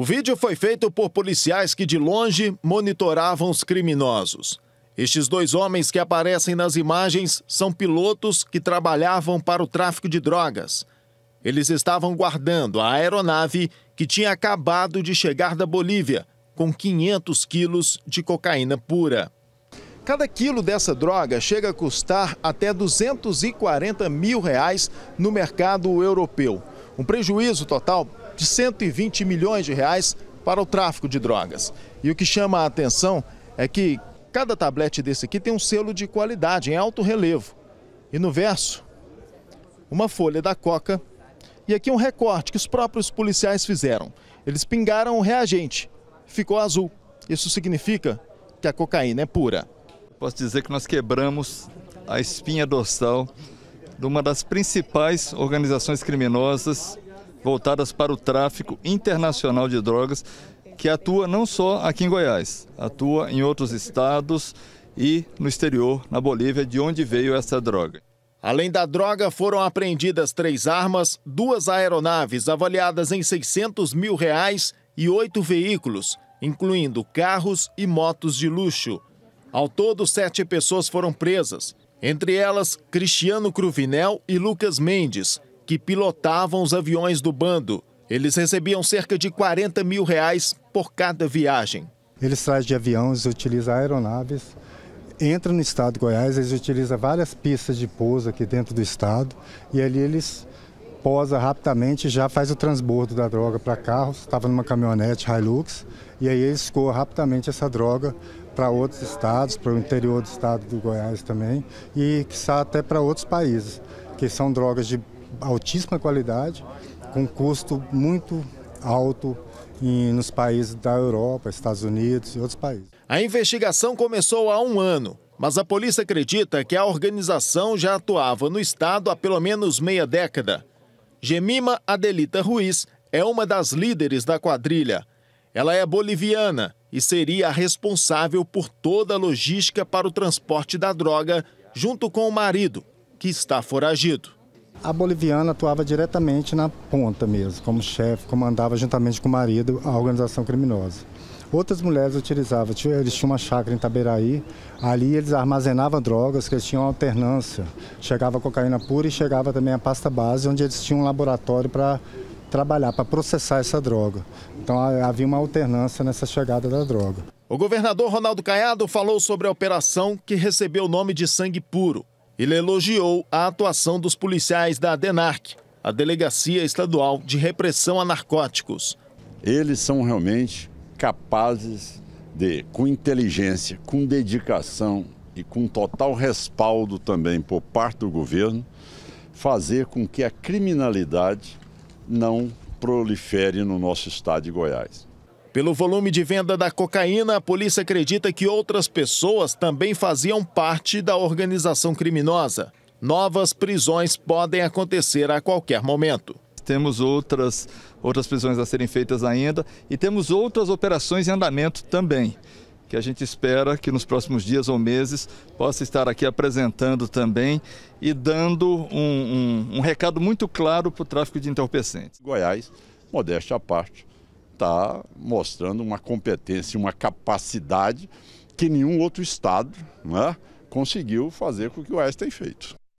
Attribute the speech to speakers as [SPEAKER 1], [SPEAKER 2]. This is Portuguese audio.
[SPEAKER 1] O vídeo foi feito por policiais que de longe monitoravam os criminosos. Estes dois homens que aparecem nas imagens são pilotos que trabalhavam para o tráfico de drogas. Eles estavam guardando a aeronave que tinha acabado de chegar da Bolívia, com 500 quilos de cocaína pura. Cada quilo dessa droga chega a custar até 240 mil reais no mercado europeu. Um prejuízo total de 120 milhões de reais para o tráfico de drogas. E o que chama a atenção é que cada tablete desse aqui tem um selo de qualidade em alto relevo. E no verso, uma folha da coca e aqui um recorte que os próprios policiais fizeram. Eles pingaram o reagente, ficou azul. Isso significa que a cocaína é pura. Posso dizer
[SPEAKER 2] que nós quebramos a espinha dorsal de uma das principais organizações criminosas voltadas para o tráfico internacional de drogas, que atua não só aqui em Goiás, atua em outros estados
[SPEAKER 1] e no exterior, na Bolívia, de onde veio essa droga. Além da droga, foram apreendidas três armas, duas aeronaves avaliadas em 600 mil reais e oito veículos, incluindo carros e motos de luxo. Ao todo, sete pessoas foram presas, entre elas Cristiano Cruvinel e Lucas Mendes, que pilotavam os aviões do bando. Eles recebiam cerca de 40 mil reais por cada viagem.
[SPEAKER 3] Eles trazem de aviões, utilizam aeronaves, entram no estado de Goiás, eles utilizam várias pistas de pouso aqui dentro do estado e ali eles posa rapidamente já faz o transbordo da droga para carros. Estava numa caminhonete Hilux e aí ele escoa rapidamente essa droga para outros estados, para o interior do estado do Goiás também e que está até para outros países, que são drogas de altíssima qualidade, com custo muito alto em, nos países da Europa, Estados Unidos e outros países.
[SPEAKER 1] A investigação começou há um ano, mas a polícia acredita que a organização já atuava no estado há pelo menos meia década. Gemima Adelita Ruiz é uma das líderes da quadrilha. Ela é boliviana e seria a responsável por toda a logística para o transporte da droga, junto com o marido, que está foragido.
[SPEAKER 3] A boliviana atuava diretamente na ponta mesmo, como chefe, comandava juntamente com o marido a organização criminosa. Outras mulheres utilizavam, eles tinham uma chácara em Taberaí, ali eles armazenavam drogas, que eles tinham alternância. Chegava cocaína pura e chegava também a pasta base, onde eles tinham um laboratório para trabalhar, para processar essa droga. Então havia uma alternância nessa chegada da droga.
[SPEAKER 1] O governador Ronaldo Caiado falou sobre a operação que recebeu o nome de Sangue Puro. Ele elogiou a atuação dos policiais da DENARC, a Delegacia Estadual de Repressão a Narcóticos. Eles
[SPEAKER 4] são realmente capazes de, com inteligência, com dedicação e com total respaldo também por parte do governo, fazer com que a criminalidade não prolifere no nosso estado de Goiás.
[SPEAKER 1] Pelo volume de venda da cocaína, a polícia acredita que outras pessoas também faziam parte da organização criminosa. Novas prisões podem acontecer a qualquer momento temos outras, outras prisões a serem feitas ainda
[SPEAKER 2] e temos outras operações em andamento também, que a gente espera que nos próximos dias ou meses possa estar aqui apresentando também e dando um, um, um recado muito claro para o tráfico de entorpecentes.
[SPEAKER 4] Goiás, modéstia à parte, está mostrando uma competência, uma capacidade que nenhum outro Estado né, conseguiu fazer com que o Oeste tem feito.